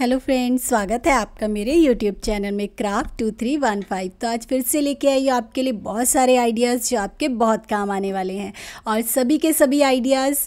hello friends स्वागत है आपका मेरे यूट्यूब चैनल में craft two three one five तो आज फिर से लेके आई हूँ आपके लिए बहुत सारे आइडियाज़ जो आपके बहुत काम आने वाले हैं और सभी के सभी आइडियाज़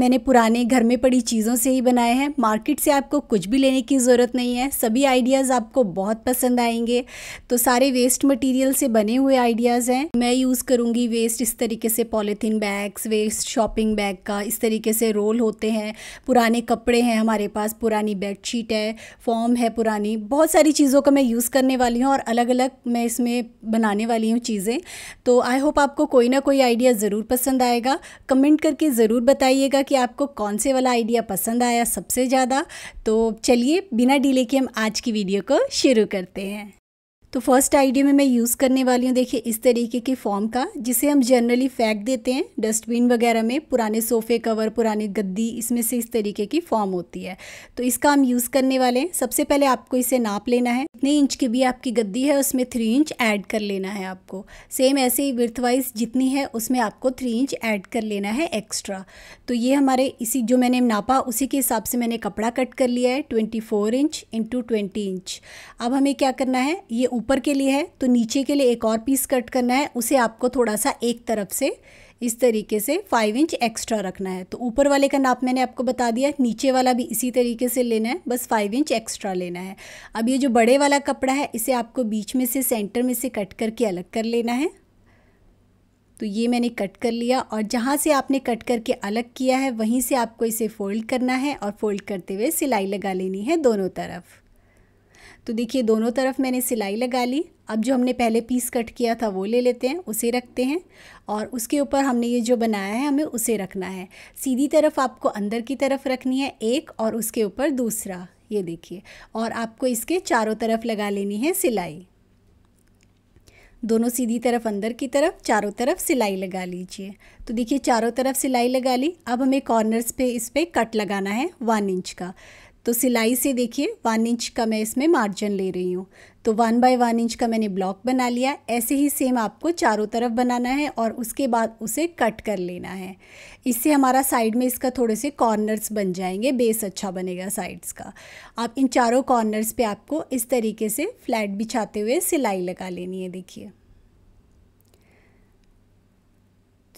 मैंने पुराने घर में पड़ी चीज़ों से ही बनाए हैं मार्केट से आपको कुछ भी लेने की ज़रूरत नहीं है सभी आइडियाज़ आपको बहुत पसंद आएंगे तो सारे वेस्ट मटेरियल से बने हुए आइडियाज़ हैं मैं यूज़ करूँगी वेस्ट इस तरीके से polythene bags waste shopping bag का इस तरीके से रोल होते हैं पुराने कपड़े हैं हमारे पास पुरानी बेडशीट है फॉर्म है पुरानी बहुत सारी चीज़ों का मैं यूज़ करने वाली हूँ और अलग अलग मैं इसमें बनाने वाली हूँ चीज़ें तो आई होप आपको कोई ना कोई आइडिया ज़रूर पसंद आएगा कमेंट करके ज़रूर बताइए बताइएगा कि आपको कौन से वाला आइडिया पसंद आया सबसे ज़्यादा तो चलिए बिना डिले के हम आज की वीडियो को शुरू करते हैं तो फर्स्ट आइडिया में मैं यूज़ करने वाली हूँ देखिए इस तरीके के फॉर्म का जिसे हम जनरली फेंक देते हैं डस्टबिन वगैरह में पुराने सोफ़े कवर पुराने गद्दी इसमें से इस तरीके की फॉर्म होती है तो इसका हम यूज़ करने वाले हैं सबसे पहले आपको इसे नाप लेना है इतने इंच की भी आपकी गद्दी है उसमें थ्री इंच ऐड कर लेना है आपको सेम ऐसे ही विर्थ वाइज जितनी है उसमें आपको थ्री इंच ऐड कर लेना है एक्स्ट्रा तो ये हमारे इसी जो मैंने नापा उसी के हिसाब से मैंने कपड़ा कट कर लिया है ट्वेंटी इंच इंटू इंच अब हमें क्या करना है ये ऊपर ऊपर के लिए है तो नीचे के लिए एक और पीस कट करना है उसे आपको थोड़ा सा एक तरफ से इस तरीके से फाइव इंच एक्स्ट्रा रखना है तो ऊपर वाले का नाप मैंने आपको बता दिया नीचे वाला भी इसी तरीके से लेना है बस फाइव इंच एक्स्ट्रा लेना है अब ये जो बड़े वाला कपड़ा है इसे आपको बीच में से सेंटर में से कट करके अलग कर लेना है तो ये मैंने कट कर लिया और जहाँ से आपने कट करके अलग किया है वहीं से आपको इसे फ़ोल्ड करना है और फ़ोल्ड करते हुए सिलाई लगा लेनी है दोनों तरफ तो देखिए दोनों तरफ मैंने सिलाई लगा ली अब जो हमने पहले पीस कट किया था वो ले लेते हैं उसे रखते हैं और उसके ऊपर हमने ये जो बनाया है हमें उसे रखना है सीधी तरफ आपको अंदर की तरफ रखनी है एक और उसके ऊपर दूसरा ये देखिए और आपको इसके चारों तरफ लगा लेनी है सिलाई दोनों सीधी तरफ अंदर की तरफ चारों तरफ सिलाई लगा लीजिए तो देखिए चारों तरफ सिलाई लगा ली अब हमें कॉर्नर्स पे इस पर कट लगाना है वन इंच का तो सिलाई से देखिए वन इंच का मैं इसमें मार्जिन ले रही हूँ तो वन बाय वन इंच का मैंने ब्लॉक बना लिया ऐसे ही सेम आपको चारों तरफ बनाना है और उसके बाद उसे कट कर लेना है इससे हमारा साइड में इसका थोड़े से कॉर्नर्स बन जाएंगे बेस अच्छा बनेगा साइड्स का आप इन चारों कॉर्नर्स पे आपको इस तरीके से फ्लैट बिछाते हुए सिलाई लगा लेनी है देखिए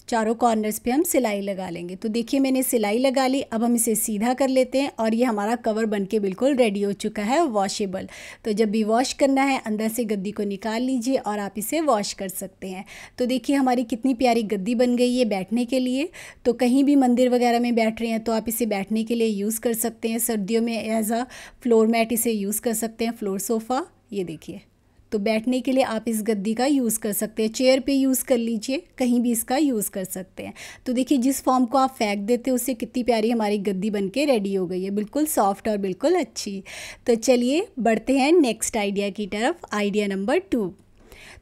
चारों कॉर्नर्स पे हम सिलाई लगा लेंगे तो देखिए मैंने सिलाई लगा ली अब हम इसे सीधा कर लेते हैं और ये हमारा कवर बन के बिल्कुल रेडी हो चुका है वॉशेबल तो जब भी वॉश करना है अंदर से गद्दी को निकाल लीजिए और आप इसे वॉश कर सकते हैं तो देखिए हमारी कितनी प्यारी गद्दी बन गई है बैठने के लिए तो कहीं भी मंदिर वगैरह में बैठ रहे हैं तो आप इसे बैठने के लिए यूज़ कर सकते हैं सर्दियों में एज अ फ्लोर मैट इसे यूज़ कर सकते हैं फ्लोर सोफ़ा ये देखिए तो बैठने के लिए आप इस गद्दी का यूज़ कर सकते हैं चेयर पे यूज़ कर लीजिए कहीं भी इसका यूज़ कर सकते हैं तो देखिए जिस फॉर्म को आप फेंक देते हो उससे कितनी प्यारी हमारी गद्दी बन के रेडी हो गई है बिल्कुल सॉफ्ट और बिल्कुल अच्छी तो चलिए बढ़ते हैं नेक्स्ट आइडिया की तरफ आइडिया नंबर टू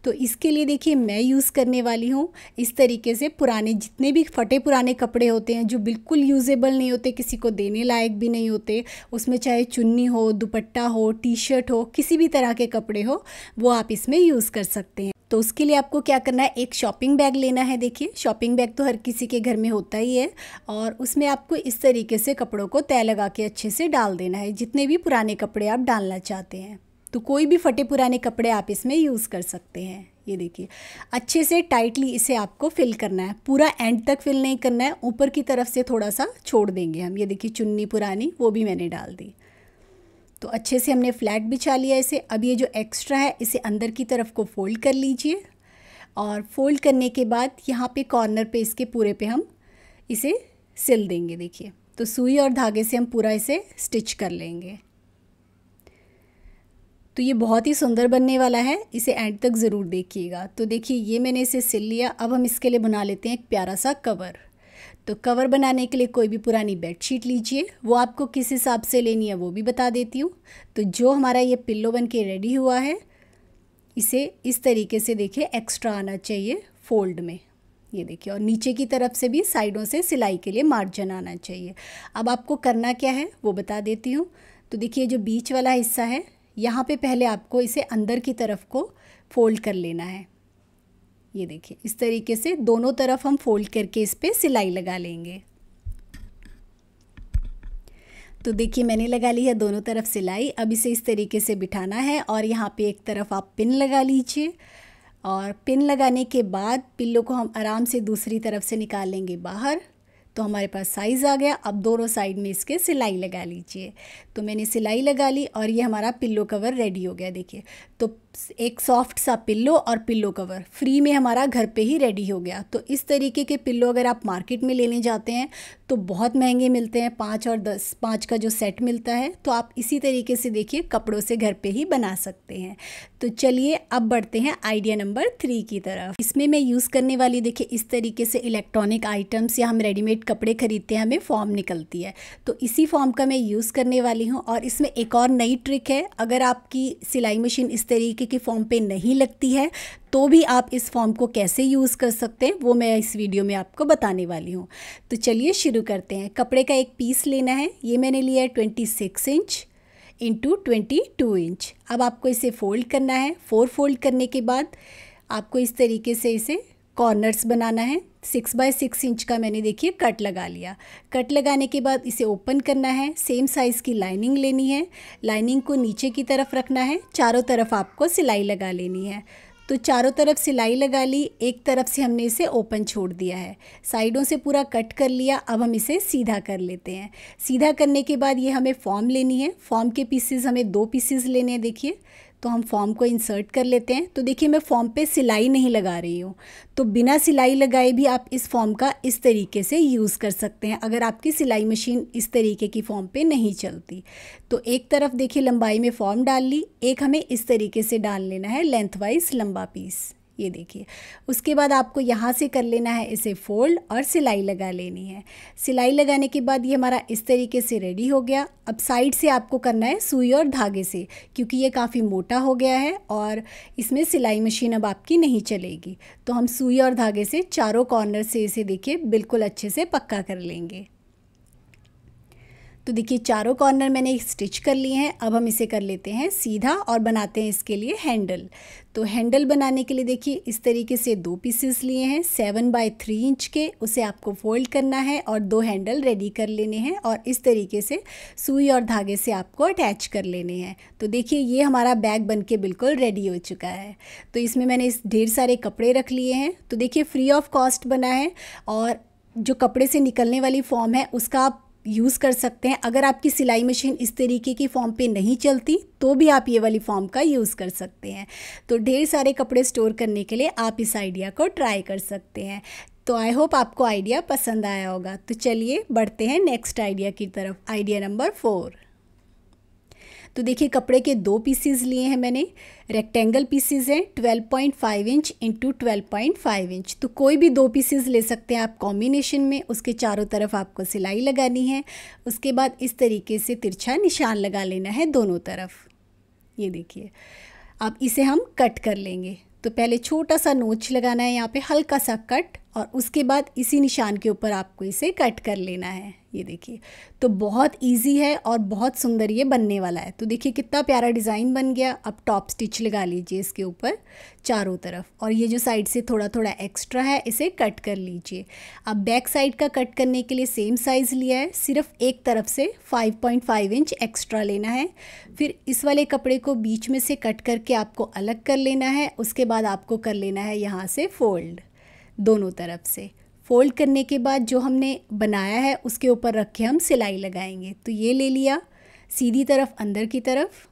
तो इसके लिए देखिए मैं यूज़ करने वाली हूँ इस तरीके से पुराने जितने भी फटे पुराने कपड़े होते हैं जो बिल्कुल यूज़ेबल नहीं होते किसी को देने लायक भी नहीं होते उसमें चाहे चुन्नी हो दुपट्टा हो टी शर्ट हो किसी भी तरह के कपड़े हो वो आप इसमें यूज़ कर सकते हैं तो उसके लिए आपको क्या करना है एक शॉपिंग बैग लेना है देखिए शॉपिंग बैग तो हर किसी के घर में होता ही है और उसमें आपको इस तरीके से कपड़ों को तय लगा के अच्छे से डाल देना है जितने भी पुराने कपड़े आप डालना चाहते हैं तो कोई भी फटे पुराने कपड़े आप इसमें यूज़ कर सकते हैं ये देखिए अच्छे से टाइटली इसे आपको फिल करना है पूरा एंड तक फिल नहीं करना है ऊपर की तरफ से थोड़ा सा छोड़ देंगे हम ये देखिए चुन्नी पुरानी वो भी मैंने डाल दी तो अच्छे से हमने फ्लैट बिछा लिया इसे अब ये जो एक्स्ट्रा है इसे अंदर की तरफ को फोल्ड कर लीजिए और फोल्ड करने के बाद यहाँ पे कॉर्नर पे इसके पूरे पे हम इसे सिल देंगे देखिए तो सुई और धागे से हम पूरा इसे स्टिच कर लेंगे तो ये बहुत ही सुंदर बनने वाला है इसे एंड तक ज़रूर देखिएगा तो देखिए ये मैंने इसे सिल लिया अब हम इसके लिए बना लेते हैं एक प्यारा सा कवर तो कवर बनाने के लिए कोई भी पुरानी बेडशीट लीजिए वो आपको किस हिसाब से लेनी है वो भी बता देती हूँ तो जो हमारा ये पिल्लो बन के रेडी हुआ है इसे इस तरीके से देखिए एक्स्ट्रा आना चाहिए फोल्ड में ये देखिए और नीचे की तरफ से भी साइडों से सिलाई के लिए मार्जिन आना चाहिए अब आपको करना क्या है वो बता देती हूँ तो देखिए जो बीच वाला हिस्सा है यहाँ पे पहले आपको इसे अंदर की तरफ को फोल्ड कर लेना है ये देखिए इस तरीके से दोनों तरफ हम फोल्ड करके इस पर सिलाई लगा लेंगे तो देखिए मैंने लगा ली है दोनों तरफ सिलाई अब इसे इस तरीके से बिठाना है और यहाँ पे एक तरफ आप पिन लगा लीजिए और पिन लगाने के बाद पिल्लों को हम आराम से दूसरी तरफ से निकालेंगे बाहर तो हमारे पास साइज़ आ गया अब दोनों साइड में इसके सिलाई लगा लीजिए तो मैंने सिलाई लगा ली और ये हमारा पिल्लो कवर रेडी हो गया देखिए तो एक सॉफ्ट सा पिल्लो और पिल्लो कवर फ्री में हमारा घर पे ही रेडी हो गया तो इस तरीके के पिल्लो अगर आप मार्केट में लेने जाते हैं तो बहुत महंगे मिलते हैं पाँच और दस पाँच का जो सेट मिलता है तो आप इसी तरीके से देखिए कपड़ों से घर पे ही बना सकते हैं तो चलिए अब बढ़ते हैं आइडिया नंबर थ्री की तरफ इसमें मैं यूज़ करने वाली देखिए इस तरीके से इलेक्ट्रॉनिक आइटम्स या हम रेडीमेड कपड़े खरीदते हैं हमें फॉर्म निकलती है तो इसी फॉर्म का मैं यूज़ करने वाली हूँ और इसमें एक और नई ट्रिक है अगर आपकी सिलाई मशीन इस तरीके के फॉर्म पे नहीं लगती है तो भी आप इस फॉर्म को कैसे यूज़ कर सकते हैं वो मैं इस वीडियो में आपको बताने वाली हूँ तो चलिए शुरू करते हैं कपड़े का एक पीस लेना है ये मैंने लिया है twenty six inch into twenty two inch अब आपको इसे फ़ोल्ड करना है फोर फोल्ड करने के बाद आपको इस तरीके से इसे कॉर्नर्स बनाना है सिक्स बाय सिक्स इंच का मैंने देखिए कट लगा लिया कट लगाने के बाद इसे ओपन करना है सेम साइज़ की लाइनिंग लेनी है लाइनिंग को नीचे की तरफ रखना है चारों तरफ आपको सिलाई लगा लेनी है तो चारों तरफ सिलाई लगा ली एक तरफ से हमने इसे ओपन छोड़ दिया है साइडों से पूरा कट कर लिया अब हम इसे सीधा कर लेते हैं सीधा करने के बाद ये हमें फॉर्म लेनी है फॉर्म के पीसेज हमें दो पीसेस लेने हैं देखिए तो हम फॉर्म को इंसर्ट कर लेते हैं तो देखिए मैं फॉर्म पे सिलाई नहीं लगा रही हूँ तो बिना सिलाई लगाए भी आप इस फॉर्म का इस तरीके से यूज़ कर सकते हैं अगर आपकी सिलाई मशीन इस तरीके की फॉर्म पे नहीं चलती तो एक तरफ देखिए लंबाई में फॉर्म डाल ली एक हमें इस तरीके से डाल लेना है लेंथ वाइज लंबा पीस ये देखिए उसके बाद आपको यहाँ से कर लेना है इसे फोल्ड और सिलाई लगा लेनी है सिलाई लगाने के बाद ये हमारा इस तरीके से रेडी हो गया अब साइड से आपको करना है सुई और धागे से क्योंकि ये काफ़ी मोटा हो गया है और इसमें सिलाई मशीन अब आपकी नहीं चलेगी तो हम सुई और धागे से चारों कॉर्नर से इसे देखिए बिल्कुल अच्छे से पक्का कर लेंगे तो देखिए चारों कॉर्नर मैंने स्टिच कर लिए हैं अब हम इसे कर लेते हैं सीधा और बनाते हैं इसके लिए हैंडल तो हैंडल बनाने के लिए देखिए इस तरीके से दो पीसेस लिए हैं सेवन बाय थ्री इंच के उसे आपको फोल्ड करना है और दो हैंडल रेडी कर लेने हैं और इस तरीके से सुई और धागे से आपको अटैच कर लेने हैं तो देखिए ये हमारा बैग बन के बिल्कुल रेडी हो चुका है तो इसमें मैंने इस ढेर सारे कपड़े रख लिए हैं तो देखिए फ्री ऑफ कॉस्ट बना है और जो कपड़े से निकलने वाली फॉर्म है उसका आप यूज़ कर सकते हैं अगर आपकी सिलाई मशीन इस तरीके की फॉर्म पे नहीं चलती तो भी आप ये वाली फॉर्म का यूज़ कर सकते हैं तो ढेर सारे कपड़े स्टोर करने के लिए आप इस आइडिया को ट्राई कर सकते हैं तो आई होप आपको आइडिया पसंद आया होगा तो चलिए बढ़ते हैं नेक्स्ट आइडिया की तरफ आइडिया नंबर फोर तो देखिए कपड़े के दो पीसीज लिए हैं मैंने रेक्टेंगल पीसीज हैं 12.5 इंच इंटू 12.5 इंच तो कोई भी दो पीसीज ले सकते हैं आप कॉम्बिनेशन में उसके चारों तरफ आपको सिलाई लगानी है उसके बाद इस तरीके से तिरछा निशान लगा लेना है दोनों तरफ ये देखिए अब इसे हम कट कर लेंगे तो पहले छोटा सा नोच लगाना है यहाँ पे हल्का सा कट और उसके बाद इसी निशान के ऊपर आपको इसे कट कर लेना है ये देखिए तो बहुत इजी है और बहुत सुंदर ये बनने वाला है तो देखिए कितना प्यारा डिज़ाइन बन गया अब टॉप स्टिच लगा लीजिए इसके ऊपर चारों तरफ और ये जो साइड से थोड़ा थोड़ा एक्स्ट्रा है इसे कट कर लीजिए अब बैक साइड का कट करने के लिए सेम साइज़ लिया है सिर्फ एक तरफ से 5.5 इंच एक्स्ट्रा लेना है फिर इस वाले कपड़े को बीच में से कट करके आपको अलग कर लेना है उसके बाद आपको कर लेना है यहाँ से फोल्ड दोनों तरफ से फोल्ड करने के बाद जो हमने बनाया है उसके ऊपर रख के हम सिलाई लगाएंगे तो ये ले लिया सीधी तरफ अंदर की तरफ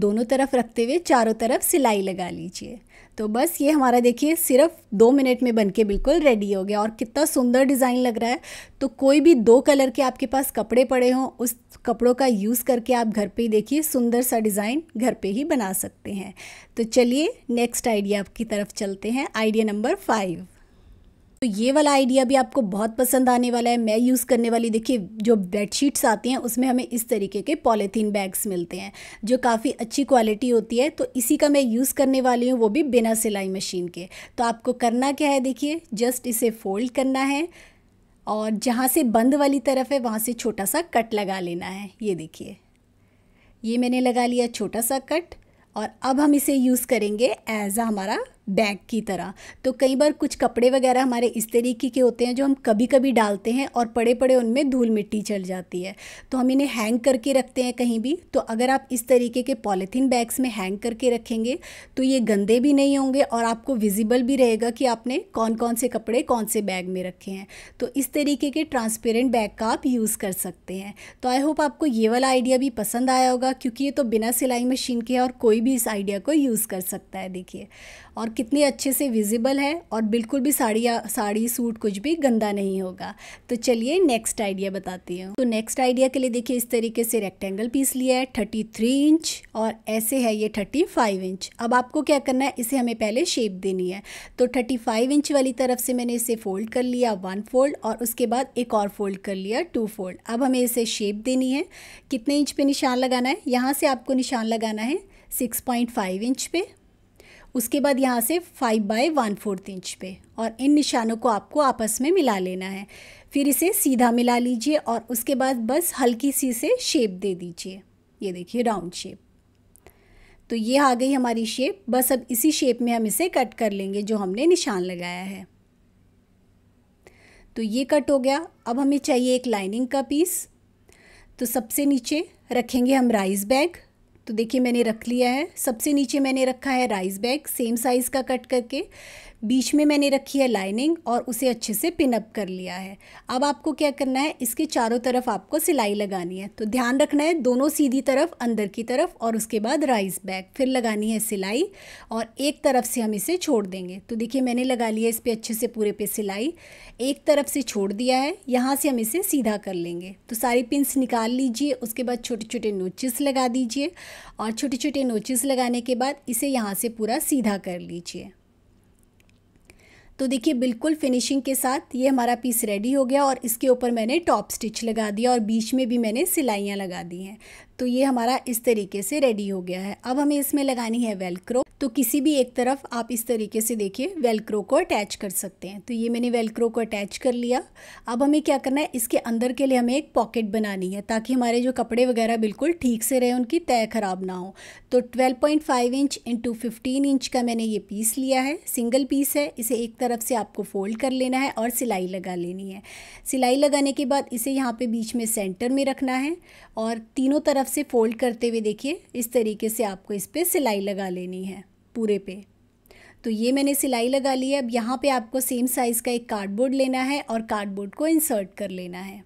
दोनों तरफ रखते हुए चारों तरफ सिलाई लगा लीजिए तो बस ये हमारा देखिए सिर्फ दो मिनट में बनके बिल्कुल रेडी हो गया और कितना सुंदर डिज़ाइन लग रहा है तो कोई भी दो कलर के आपके पास कपड़े पड़े हों उस कपड़ों का यूज़ करके आप घर पे ही देखिए सुंदर सा डिज़ाइन घर पे ही बना सकते हैं तो चलिए नेक्स्ट आइडिया आपकी तरफ चलते हैं आइडिया नंबर फाइव तो ये वाला आइडिया भी आपको बहुत पसंद आने वाला है मैं यूज़ करने वाली देखिए जो बेडशीट्स आती हैं उसमें हमें इस तरीके के पॉलीथीन बैग्स मिलते हैं जो काफ़ी अच्छी क्वालिटी होती है तो इसी का मैं यूज़ करने वाली हूँ वो भी बिना सिलाई मशीन के तो आपको करना क्या है देखिए जस्ट इसे फोल्ड करना है और जहाँ से बंद वाली तरफ है वहाँ से छोटा सा कट लगा लेना है ये देखिए ये मैंने लगा लिया छोटा सा कट और अब हम इसे यूज़ करेंगे एज अ हमारा बैग की तरह तो कई बार कुछ कपड़े वगैरह हमारे इस तरीके के होते हैं जो हम कभी कभी डालते हैं और पड़े पड़े उनमें धूल मिट्टी चल जाती है तो हम इन्हें हैंग करके रखते हैं कहीं भी तो अगर आप इस तरीके के पॉलीथीन बैग्स में हैंग करके रखेंगे तो ये गंदे भी नहीं होंगे और आपको विजिबल भी रहेगा कि आपने कौन कौन से कपड़े कौन से बैग में रखे हैं तो इस तरीके के ट्रांसपेरेंट बैग का आप यूज़ कर सकते हैं तो आई होप आपको ये वाला आइडिया भी पसंद आया होगा क्योंकि ये तो बिना सिलाई मशीन के है और कोई भी इस आइडिया को यूज़ कर सकता है देखिए और कितने अच्छे से विजिबल है और बिल्कुल भी साड़ी या साड़ी सूट कुछ भी गंदा नहीं होगा तो चलिए नेक्स्ट आइडिया बताती हूँ तो नेक्स्ट आइडिया के लिए देखिए इस तरीके से रेक्टेंगल पीस लिया है थर्टी थ्री इंच और ऐसे है ये थर्टी फाइव इंच अब आपको क्या करना है इसे हमें पहले शेप देनी है तो थर्टी फाइव इंच वाली तरफ से मैंने इसे फोल्ड कर लिया वन फोल्ड और उसके बाद एक और फोल्ड कर लिया टू फोल्ड अब हमें इसे शेप देनी है कितने इंच पर निशान लगाना है यहाँ से आपको निशान लगाना है सिक्स पॉइंट फाइव इंच पे उसके बाद यहाँ से five by one fourth inch पे और इन निशानों को आपको आपस में मिला लेना है फिर इसे सीधा मिला लीजिए और उसके बाद बस हल्की सी से शेप दे दीजिए ये देखिए राउंड शेप तो ये आ गई हमारी शेप बस अब इसी शेप में हम इसे कट कर लेंगे जो हमने निशान लगाया है तो ये कट हो गया अब हमें चाहिए एक लाइनिंग का पीस तो सबसे नीचे रखेंगे हम राइस बैग तो देखिए मैंने रख लिया है सबसे नीचे मैंने रखा है राइस बैग सेम साइज़ का कट करके बीच में मैंने रखी है लाइनिंग और उसे अच्छे से पिनअप कर लिया है अब आपको क्या करना है इसके चारों तरफ आपको सिलाई लगानी है तो ध्यान रखना है दोनों सीधी तरफ अंदर की तरफ और उसके बाद राइस बैग फिर लगानी है सिलाई और एक तरफ से हम इसे छोड़ देंगे तो देखिए मैंने लगा लिया इस पर अच्छे से पूरे पे सिलाई एक तरफ से छोड़ दिया है यहाँ से हम इसे सीधा कर लेंगे तो सारी पिंस निकाल लीजिए उसके बाद छोटे छोटे नोचिस लगा दीजिए और छोटे छोटे नोचिस लगाने के बाद इसे यहाँ से पूरा सीधा कर लीजिए तो देखिए बिल्कुल फिनिशिंग के साथ ये हमारा पीस रेडी हो गया और इसके ऊपर मैंने टॉप स्टिच लगा दिया और बीच में भी मैंने सिलाइयाँ लगा दी हैं तो ये हमारा इस तरीके से रेडी हो गया है अब हमें इसमें लगानी है वेलक्रो तो किसी भी एक तरफ आप इस तरीके से देखिए वेलक्रो को अटैच कर सकते हैं तो ये मैंने वेलक्रो को अटैच कर लिया अब हमें क्या करना है इसके अंदर के लिए हमें एक पॉकेट बनानी है ताकि हमारे जो कपड़े वगैरह बिल्कुल ठीक से रहे उनकी तय ख़राब ना हो तो 12.5 इंच इंटू फिफ्टीन इंच का मैंने ये पीस लिया है सिंगल पीस है इसे एक तरफ से आपको फ़ोल्ड कर लेना है और सिलाई लगा लेनी है सिलाई लगाने के बाद इसे यहाँ पर बीच में सेंटर में रखना है और तीनों तरफ से फ़ोल्ड करते हुए देखिए इस तरीके से आपको इस पर सिलाई लगा लेनी है पूरे पे तो ये मैंने सिलाई लगा ली है अब यहाँ पे आपको सेम साइज़ का एक कार्डबोर्ड लेना है और कार्डबोर्ड को इंसर्ट कर लेना है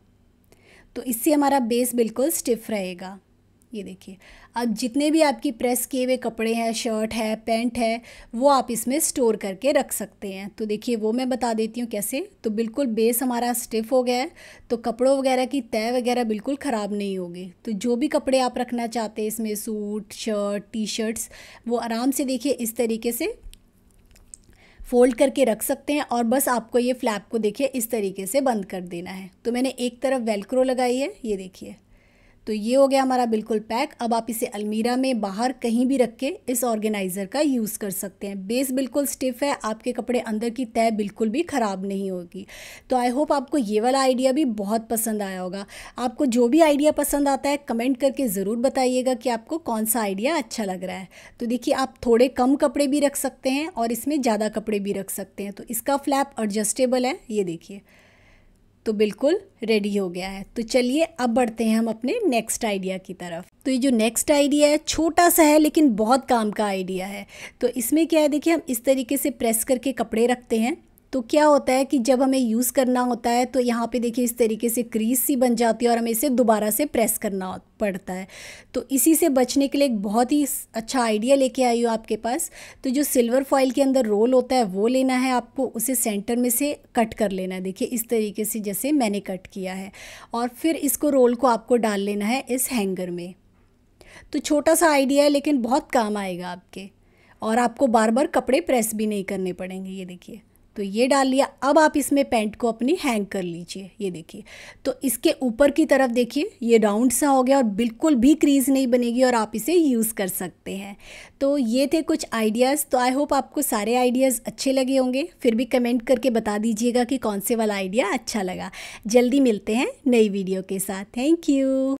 तो इससे हमारा बेस बिल्कुल स्टिफ रहेगा ये देखिए अब जितने भी आपकी प्रेस किए हुए कपड़े हैं शर्ट है पैंट है वो आप इसमें स्टोर करके रख सकते हैं तो देखिए वो मैं बता देती हूँ कैसे तो बिल्कुल बेस हमारा स्टिफ हो गया है तो कपड़ों वगैरह की तय वगैरह बिल्कुल ख़राब नहीं होगी तो जो भी कपड़े आप रखना चाहते हैं इसमें सूट शर्ट टी शर्ट्स वो आराम से देखिए इस तरीके से फोल्ड करके रख सकते हैं और बस आपको ये फ्लैप को देखिए इस तरीके से बंद कर देना है तो मैंने एक तरफ वेलक्रो लगाई है ये देखिए तो ये हो गया हमारा बिल्कुल पैक अब आप इसे अलमीरा में बाहर कहीं भी रख के इस ऑर्गेनाइज़र का यूज़ कर सकते हैं बेस बिल्कुल स्टिफ है आपके कपड़े अंदर की तय बिल्कुल भी ख़राब नहीं होगी तो आई होप आपको ये वाला आइडिया भी बहुत पसंद आया होगा आपको जो भी आइडिया पसंद आता है कमेंट करके ज़रूर बताइएगा कि आपको कौन सा आइडिया अच्छा लग रहा है तो देखिए आप थोड़े कम कपड़े भी रख सकते हैं और इसमें ज़्यादा कपड़े भी रख सकते हैं तो इसका फ्लैप एडजस्टेबल है ये देखिए तो बिल्कुल रेडी हो गया है तो चलिए अब बढ़ते हैं हम अपने नेक्स्ट आइडिया की तरफ तो ये जो नेक्स्ट आइडिया है छोटा सा है लेकिन बहुत काम का आइडिया है तो इसमें क्या है देखिए हम इस तरीके से प्रेस करके कपड़े रखते हैं तो क्या होता है कि जब हमें यूज़ करना होता है तो यहाँ पे देखिए इस तरीके से क्रीज सी बन जाती है और हमें इसे दोबारा से प्रेस करना पड़ता है तो इसी से बचने के लिए एक बहुत ही अच्छा आइडिया लेके आई हूँ आपके पास तो जो सिल्वर फॉइल के अंदर रोल होता है वो लेना है आपको उसे सेंटर में से कट कर लेना है देखिए इस तरीके से जैसे मैंने कट किया है और फिर इसको रोल को आपको डाल लेना है इस हैंगर में तो छोटा सा आइडिया है लेकिन बहुत काम आएगा आपके और आपको बार बार कपड़े प्रेस भी नहीं करने पड़ेंगे ये देखिए तो ये डाल लिया अब आप इसमें पैंट को अपनी हैंग कर लीजिए ये देखिए तो इसके ऊपर की तरफ देखिए ये राउंड सा हो गया और बिल्कुल भी क्रीज़ नहीं बनेगी और आप इसे यूज़ कर सकते हैं तो ये थे कुछ आइडियाज़ तो आई होप आपको सारे आइडियाज़ अच्छे लगे होंगे फिर भी कमेंट करके बता दीजिएगा कि कौन से वाला आइडिया अच्छा लगा जल्दी मिलते हैं नई वीडियो के साथ थैंक यू